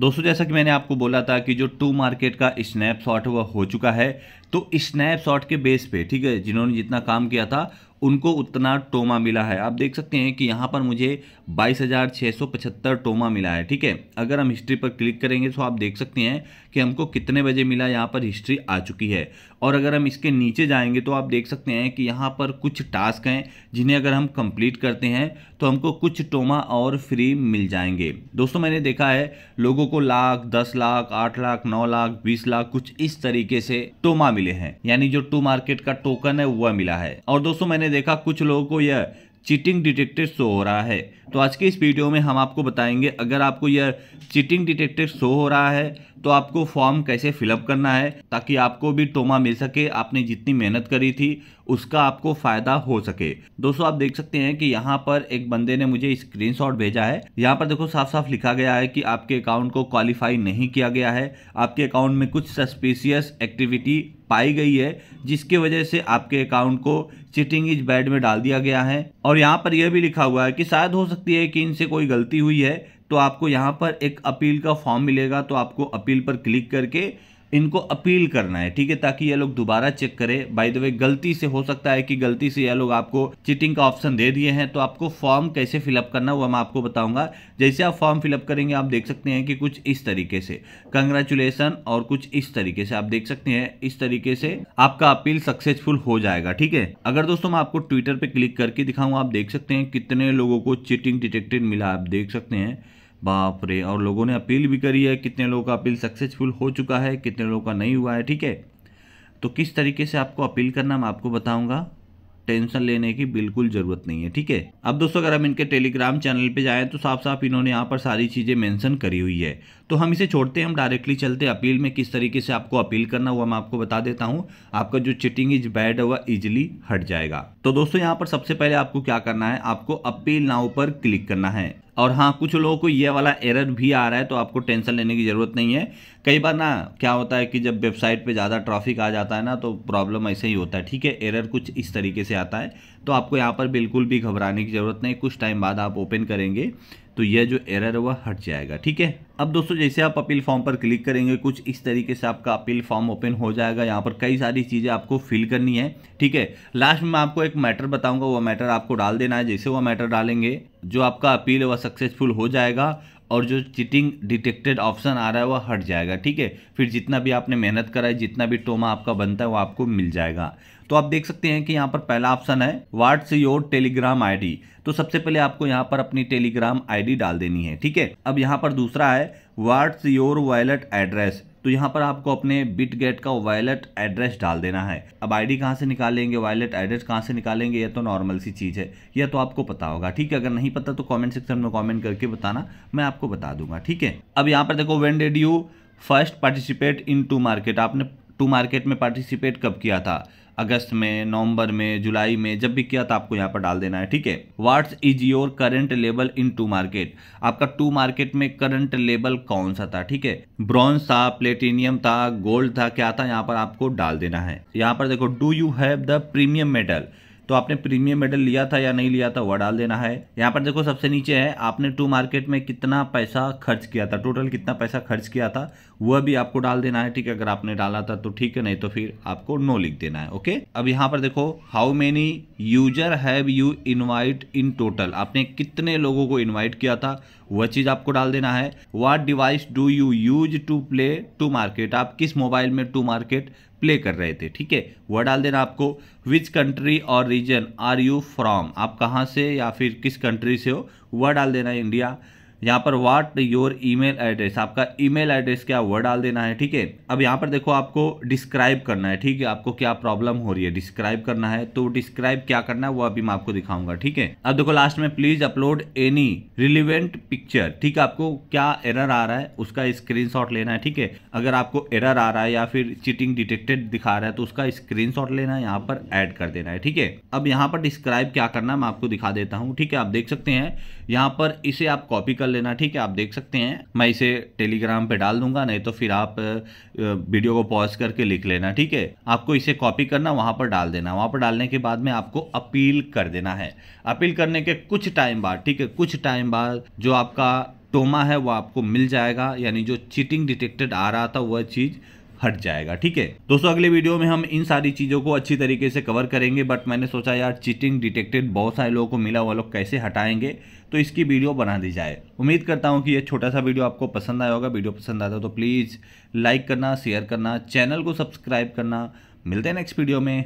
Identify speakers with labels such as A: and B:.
A: दोस्तों जैसा कि मैंने आपको बोला था कि जो टू मार्केट का स्नैपशॉट हुआ हो चुका है तो स्नैपशॉट के बेस पे ठीक है जिन्होंने जितना काम किया था उनको उतना टोमा मिला है आप देख सकते हैं कि यहाँ पर मुझे बाईस हज़ार छः सौ पचहत्तर टोमा मिला है ठीक है अगर हम हिस्ट्री पर क्लिक करेंगे तो आप देख सकते हैं कि हमको कितने बजे मिला यहाँ पर हिस्ट्री आ चुकी है और अगर हम इसके नीचे जाएंगे तो आप देख सकते हैं कि यहाँ पर कुछ टास्क हैं जिन्हें अगर हम कंप्लीट करते हैं तो हमको कुछ टोमा और फ्री मिल जाएंगे दोस्तों मैंने देखा है लोगों को लाख दस लाख आठ लाख नौ लाख बीस लाख कुछ इस तरीके से टोमा मिले हैं यानी जो टू मार्केट का टोकन है वह मिला है और दोस्तों मैंने देखा कुछ लोगों को यह चीटिंग डिटेक्टर शो हो रहा है तो आज के इस वीडियो में हम आपको बताएंगे अगर आपको यह चीटिंग डिटेक्टर शो हो रहा है तो आपको फॉर्म कैसे फिलअप करना है ताकि आपको भी टोमा मिल सके आपने जितनी मेहनत करी थी उसका आपको फायदा हो सके दोस्तों आप देख सकते हैं कि यहाँ पर एक बंदे ने मुझे स्क्रीनशॉट भेजा है यहाँ पर देखो साफ साफ लिखा गया है कि आपके अकाउंट को क्वालिफाई नहीं किया गया है आपके अकाउंट में कुछ सस्पिशियस एक्टिविटी पाई गई है जिसके वजह से आपके अकाउंट को चिटिंग इज बैड में डाल दिया गया है और यहाँ पर यह भी लिखा हुआ है कि शायद हो सकती है कि इनसे कोई गलती हुई है तो आपको यहाँ पर एक अपील का फॉर्म मिलेगा तो आपको अपील पर क्लिक करके इनको अपील करना है ठीक है ताकि ये लोग दोबारा चेक करें बाय द वे गलती से हो सकता है कि गलती से ये लोग आपको चिटिंग का ऑप्शन दे दिए हैं तो आपको फॉर्म कैसे फिलअप करना वह मैं आपको बताऊंगा जैसे आप फॉर्म फिलअप करेंगे आप देख सकते हैं कि कुछ इस तरीके से कंग्रेचुलेसन और कुछ इस तरीके से आप देख सकते हैं इस तरीके से आपका अपील सक्सेसफुल हो जाएगा ठीक है अगर दोस्तों मैं आपको ट्विटर पर क्लिक करके दिखाऊंगा आप देख सकते हैं कितने लोगों को चिटिंग डिटेक्टेड मिला आप देख सकते हैं बाप रे और लोगों ने अपील भी करी है कितने लोगों का अपील सक्सेसफुल हो चुका है कितने लोगों का नहीं हुआ है ठीक है तो किस तरीके से आपको अपील करना मैं आपको बताऊंगा टेंशन लेने की बिल्कुल ज़रूरत नहीं है ठीक है अब दोस्तों अगर हम इनके टेलीग्राम चैनल पे जाएं तो साफ साफ इन्होंने यहाँ पर सारी चीज़ें मेंशन करी हुई है तो हम इसे छोड़ते हैं हम डायरेक्टली चलते हैं अपील में किस तरीके से आपको अपील करना हुआ मैं आपको बता देता हूँ आपका जो चिटिंग इज बैड है वह ईजिली हट जाएगा तो दोस्तों यहाँ पर सबसे पहले आपको क्या करना है आपको अपील नाव पर क्लिक करना है और हाँ कुछ लोगों को ये वाला एरर भी आ रहा है तो आपको टेंशन लेने की ज़रूरत नहीं है कई बार ना क्या होता है कि जब वेबसाइट पे ज़्यादा ट्रैफिक आ जाता है ना तो प्रॉब्लम ऐसे ही होता है ठीक है एरर कुछ इस तरीके से आता है तो आपको यहाँ पर बिल्कुल भी घबराने की ज़रूरत नहीं कुछ टाइम बाद आप ओपन करेंगे तो यह जो एरर है वह हट जाएगा ठीक है अब दोस्तों जैसे आप अपील फॉर्म पर क्लिक करेंगे कुछ इस तरीके से आपका अपील फॉर्म ओपन हो जाएगा यहाँ पर कई सारी चीज़ें आपको फिल करनी है ठीक है लास्ट में मैं आपको एक मैटर बताऊंगा वह मैटर आपको डाल देना है जैसे वह मैटर डालेंगे जो आपका अपील है वह सक्सेसफुल हो जाएगा और जो चीटिंग डिटेक्टेड ऑप्शन आ रहा है वह हट जाएगा ठीक है फिर जितना भी आपने मेहनत करा है जितना भी टोमा आपका बनता है वो आपको मिल जाएगा तो आप देख सकते हैं कि यहाँ पर पहला ऑप्शन है व्हाट्स योर टेलीग्राम आईडी तो सबसे पहले आपको यहाँ पर अपनी टेलीग्राम आईडी डाल देनी है ठीक है अब यहाँ पर दूसरा है व्हाट्स योर वॉलेट एड्रेस तो यहाँ पर आपको अपने बिट गेट का वायलट एड्रेस डाल देना है अब आईडी कहाँ से निकालेंगे वायलट एड्रेस कहाँ से निकालेंगे ये तो नॉर्मल सी चीज़ है यह तो आपको पता होगा ठीक है अगर नहीं पता तो कॉमेंट सेक्शन में कॉमेंट करके बताना मैं आपको बता दूंगा ठीक है अब यहाँ पर देखो when did you first participate in Tomarket आपने टू मार्केट में पार्टिसिपेट कब किया था अगस्त में नवंबर में जुलाई में जब भी किया था आपको यहाँ पर डाल देना है ठीक है what's is your current level in Tomarket आपका टू मार्केट में करंट लेवल कौन सा था ठीक है ब्रॉन्ज था प्लेटिनियम था गोल्ड था क्या था यहाँ पर आपको डाल देना है यहाँ पर देखो do you have the premium medal तो आपने प्रीमियम मेडल लिया था या नहीं लिया था वह डाल देना है यहाँ पर देखो सबसे नीचे है आपने टू मार्केट में कितना पैसा खर्च किया था टोटल कितना पैसा खर्च किया था वह भी आपको डाल देना है ठीक है अगर आपने डाला था तो ठीक है नहीं तो फिर आपको नो लिख देना है ओके अब यहाँ पर देखो how many user have you invite in total आपने कितने लोगों को इन्वाइट किया था वह चीज़ आपको डाल देना है what device do you use to play Tomarket आप किस मोबाइल में टू मार्केट प्ले कर रहे थे ठीक है वह डाल देना आपको which country or region are you from आप कहाँ से या फिर किस कंट्री से हो वह डाल देना इंडिया यहाँ पर वाट योर ईमेल एड्रेस आपका ईमेल एड्रेस क्या वर्ड डाल देना है ठीक है अब यहाँ पर देखो आपको डिस्क्राइब करना है ठीक है आपको क्या प्रॉब्लम हो रही है डिस्क्राइब करना है तो डिस्क्राइब क्या करना है वो अभी मैं आपको दिखाऊंगा ठीक है अब देखो लास्ट में please upload any relevant picture ठीक है आपको क्या एरर आ रहा है उसका स्क्रीन लेना है ठीक है अगर आपको एरर आ रहा है या फिर चिटिंग डिटेक्टेड दिखा रहा है तो उसका स्क्रीन लेना है यहाँ पर एड कर देना है ठीक है अब यहाँ पर डिस्क्राइब क्या करना है मैं आपको दिखा देता हूँ ठीक है आप देख सकते हैं यहाँ पर इसे आप कॉपी कर लेना ठीक है आप देख सकते हैं मैं इसे टेलीग्राम पे डाल दूंगा नहीं तो फिर आप वीडियो को पॉज करके लिख लेना ठीक है आपको इसे कॉपी करना वहां पर डाल देना वहां पर डालने के बाद में आपको अपील कर देना है अपील करने के कुछ टाइम बाद ठीक है कुछ टाइम बाद जो आपका टोमा है वो आपको मिल जाएगा यानी जो चीटिंग डिटेक्टेड आ रहा था वह चीज़ हट जाएगा ठीक है दोस्तों अगले वीडियो में हम इन सारी चीजों को अच्छी तरीके से कवर करेंगे बट मैंने सोचा यार चीटिंग डिटेक्टेड बहुत सारे लोगों को मिला वो लोग कैसे हटाएंगे तो इसकी वीडियो बना दी जाए उम्मीद करता हूँ कि यह छोटा सा वीडियो आपको पसंद आया होगा वीडियो पसंद आता तो प्लीज़ लाइक करना शेयर करना चैनल को सब्सक्राइब करना मिलते हैं नेक्स्ट वीडियो में